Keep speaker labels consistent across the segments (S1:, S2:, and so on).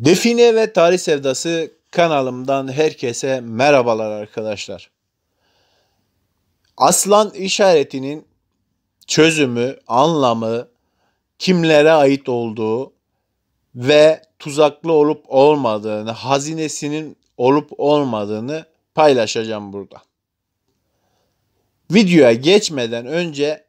S1: Define ve Tarih Sevdası kanalımdan herkese merhabalar arkadaşlar. Aslan işaretinin çözümü, anlamı, kimlere ait olduğu ve tuzaklı olup olmadığını, hazinesinin olup olmadığını paylaşacağım burada. Videoya geçmeden önce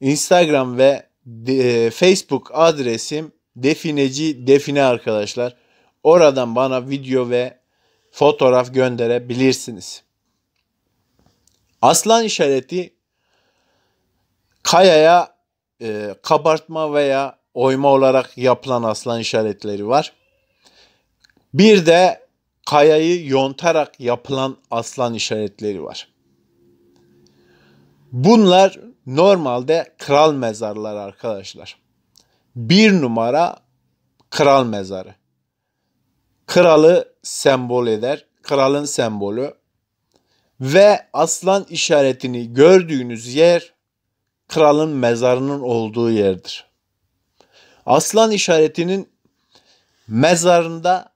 S1: Instagram ve e, Facebook adresim Defineci Define arkadaşlar. Oradan bana video ve fotoğraf gönderebilirsiniz. Aslan işareti kayaya e, kabartma veya oyma olarak yapılan aslan işaretleri var. Bir de kayayı yontarak yapılan aslan işaretleri var. Bunlar normalde kral mezarlar arkadaşlar bir numara kral mezarı. Kralı sembol eder. Kralın sembolü. Ve aslan işaretini gördüğünüz yer kralın mezarının olduğu yerdir. Aslan işaretinin mezarında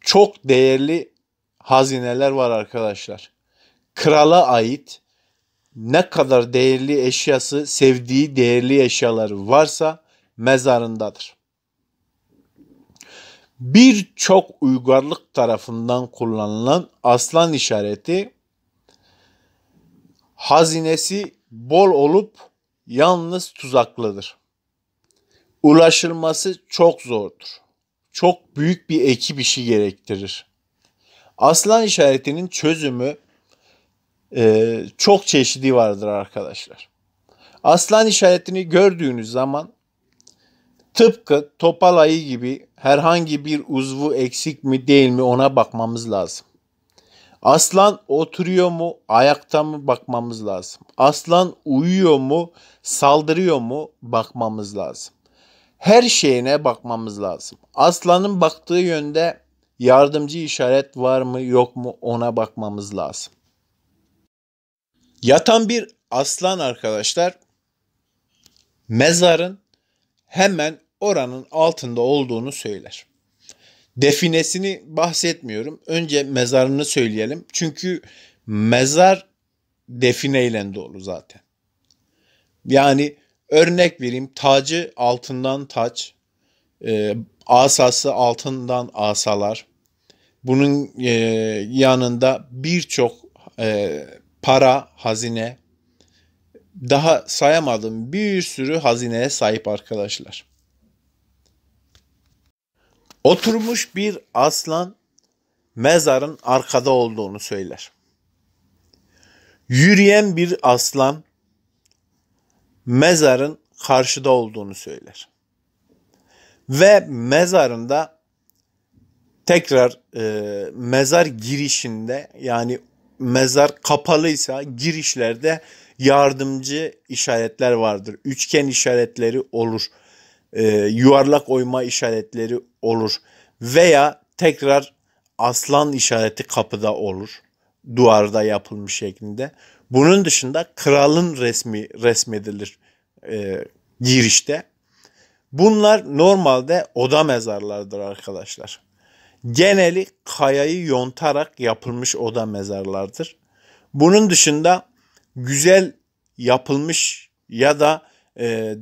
S1: çok değerli hazineler var arkadaşlar. Krala ait ne kadar değerli eşyası, sevdiği değerli eşyaları varsa mezarındadır. Birçok uygarlık tarafından kullanılan aslan işareti hazinesi bol olup yalnız tuzaklıdır. Ulaşılması çok zordur. Çok büyük bir ekip işi gerektirir. Aslan işaretinin çözümü e, çok çeşidi vardır arkadaşlar. Aslan işaretini gördüğünüz zaman tıpkı topal ayı gibi herhangi bir uzvu eksik mi değil mi ona bakmamız lazım. Aslan oturuyor mu, ayakta mı bakmamız lazım. Aslan uyuyor mu, saldırıyor mu bakmamız lazım. Her şeyine bakmamız lazım. Aslanın baktığı yönde yardımcı işaret var mı yok mu ona bakmamız lazım. Yatan bir aslan arkadaşlar mezarın hemen oranın altında olduğunu söyler. Definesini bahsetmiyorum. Önce mezarını söyleyelim. Çünkü mezar defineyle dolu zaten. Yani örnek vereyim tacı altından taç, e, asası altından asalar. Bunun e, yanında birçok e, para, hazine, daha sayamadığım bir sürü hazineye sahip arkadaşlar. Oturmuş bir aslan mezarın arkada olduğunu söyler. Yürüyen bir aslan mezarın karşıda olduğunu söyler. Ve mezarında tekrar e, mezar girişinde yani mezar kapalıysa girişlerde yardımcı işaretler vardır. Üçgen işaretleri olur. E, yuvarlak oyma işaretleri olur. Veya tekrar aslan işareti kapıda olur. Duvarda yapılmış şeklinde. Bunun dışında kralın resmi resmedilir e, girişte. Bunlar normalde oda mezarlardır arkadaşlar geneli kayayı yontarak yapılmış oda mezarlardır. Bunun dışında güzel yapılmış ya da e,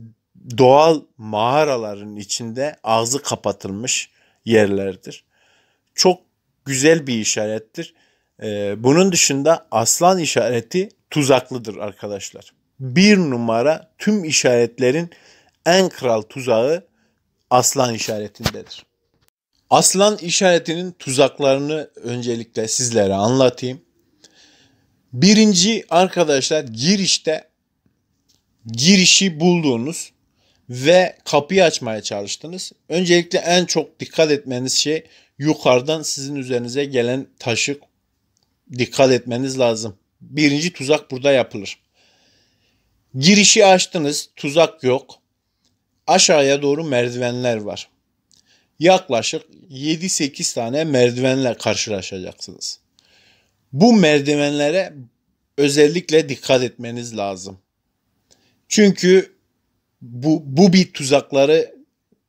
S1: doğal mağaraların içinde ağzı kapatılmış yerlerdir. Çok güzel bir işarettir. E, bunun dışında aslan işareti tuzaklıdır arkadaşlar. Bir numara tüm işaretlerin en kral tuzağı aslan işaretindedir. Aslan işaretinin tuzaklarını öncelikle sizlere anlatayım. Birinci arkadaşlar girişte girişi bulduğunuz ve kapıyı açmaya çalıştınız. Öncelikle en çok dikkat etmeniz şey yukarıdan sizin üzerinize gelen taşı dikkat etmeniz lazım. Birinci tuzak burada yapılır. Girişi açtınız, tuzak yok. Aşağıya doğru merdivenler var yaklaşık 7-8 tane merdivenle karşılaşacaksınız. Bu merdivenlere özellikle dikkat etmeniz lazım. Çünkü bu, bu bir tuzakları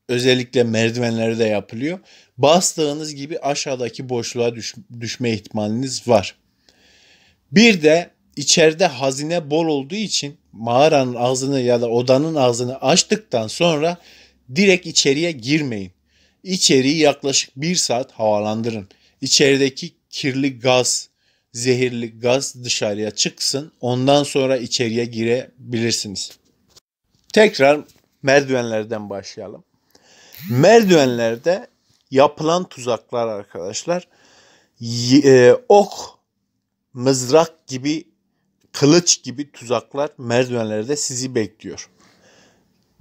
S1: özellikle merdivenleri de yapılıyor. Bastığınız gibi aşağıdaki boşluğa düş, düşme ihtimaliniz var. Bir de içeride hazine bol olduğu için mağaranın ağzını ya da odanın ağzını açtıktan sonra direkt içeriye girmeyin. İçeriği yaklaşık bir saat havalandırın. İçerideki kirli gaz, zehirli gaz dışarıya çıksın. Ondan sonra içeriye girebilirsiniz. Tekrar merdivenlerden başlayalım. Merdivenlerde yapılan tuzaklar arkadaşlar e, ok, mızrak gibi, kılıç gibi tuzaklar merdivenlerde sizi bekliyor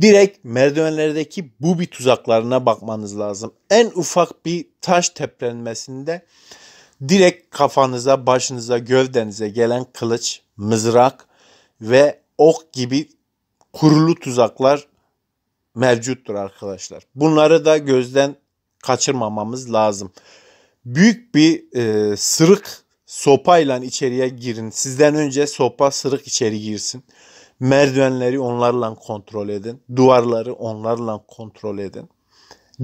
S1: direkt merdivenlerdeki bubi tuzaklarına bakmanız lazım. En ufak bir taş teplenmesinde direkt kafanıza, başınıza, gövdenize gelen kılıç, mızrak ve ok gibi kurulu tuzaklar mevcuttur arkadaşlar. Bunları da gözden kaçırmamamız lazım. Büyük bir e, sırık sopayla içeriye girin. Sizden önce sopa sırık içeri girsin. Merdivenleri onlarla kontrol edin. Duvarları onlarla kontrol edin.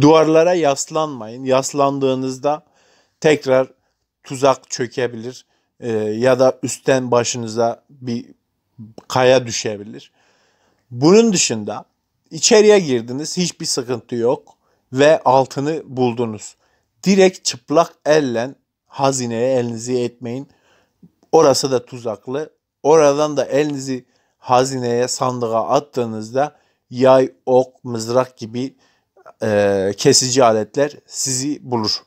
S1: Duvarlara yaslanmayın. Yaslandığınızda tekrar tuzak çökebilir e, ya da üstten başınıza bir kaya düşebilir. Bunun dışında içeriye girdiniz hiçbir sıkıntı yok ve altını buldunuz. Direkt çıplak elle hazineye elinizi etmeyin. Orası da tuzaklı. Oradan da elinizi hazineye sandığa attığınızda yay, ok, mızrak gibi e, kesici aletler sizi bulur.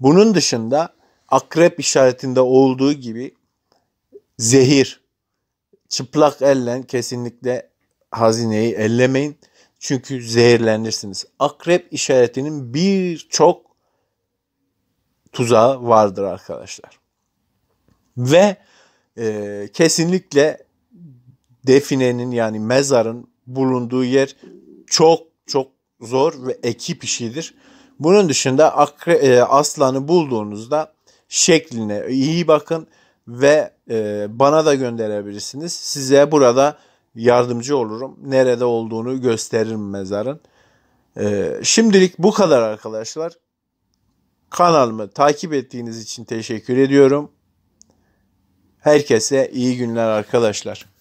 S1: Bunun dışında akrep işaretinde olduğu gibi zehir, çıplak elle kesinlikle hazineyi ellemeyin. Çünkü zehirlenirsiniz. Akrep işaretinin birçok tuzağı vardır arkadaşlar. Ve e, kesinlikle definenin yani mezarın bulunduğu yer çok çok zor ve ekip işidir. Bunun dışında akre, e, aslanı bulduğunuzda şekline iyi bakın ve e, bana da gönderebilirsiniz. Size burada yardımcı olurum. Nerede olduğunu gösteririm mezarın. E, şimdilik bu kadar arkadaşlar. Kanalımı takip ettiğiniz için teşekkür ediyorum. Herkese iyi günler arkadaşlar.